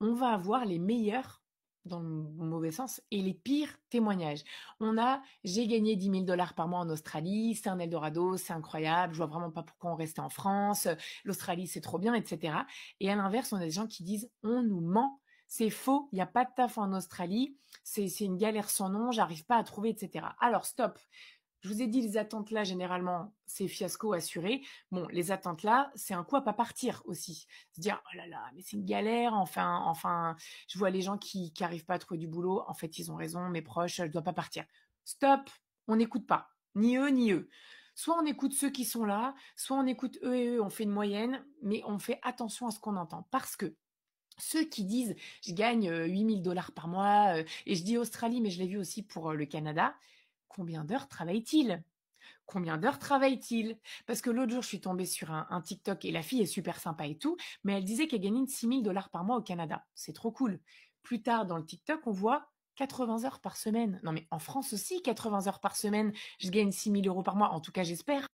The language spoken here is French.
on va avoir les meilleurs dans le mauvais sens, et les pires témoignages. On a, j'ai gagné 10 000 dollars par mois en Australie, c'est un Eldorado, c'est incroyable, je vois vraiment pas pourquoi on restait en France, l'Australie c'est trop bien, etc. Et à l'inverse, on a des gens qui disent, on nous ment, c'est faux, il n'y a pas de taf en Australie, c'est une galère sans nom, j'arrive pas à trouver, etc. Alors stop, je vous ai dit, les attentes là, généralement, c'est fiasco assuré. Bon, les attentes là, c'est un coup à pas partir aussi. Se dire, oh là là, mais c'est une galère, enfin, enfin, je vois les gens qui n'arrivent pas à trouver du boulot. En fait, ils ont raison, mes proches, je dois pas partir. Stop, on n'écoute pas. Ni eux, ni eux. Soit on écoute ceux qui sont là, soit on écoute eux et eux, on fait une moyenne, mais on fait attention à ce qu'on entend. Parce que ceux qui disent, je gagne 8000 euh, dollars par mois, euh, et je dis Australie, mais je l'ai vu aussi pour euh, le Canada, combien d'heures travaille-t-il Combien d'heures travaille-t-il Parce que l'autre jour, je suis tombée sur un, TikTok et la fille est super sympa et tout, mais elle disait qu'elle gagnait 6000 dollars par mois au Canada. C'est trop cool. Plus tard dans le TikTok, on voit 80 heures par semaine. Non mais en France aussi, 80 heures par semaine, je gagne 6000 euros par mois, en tout cas j'espère.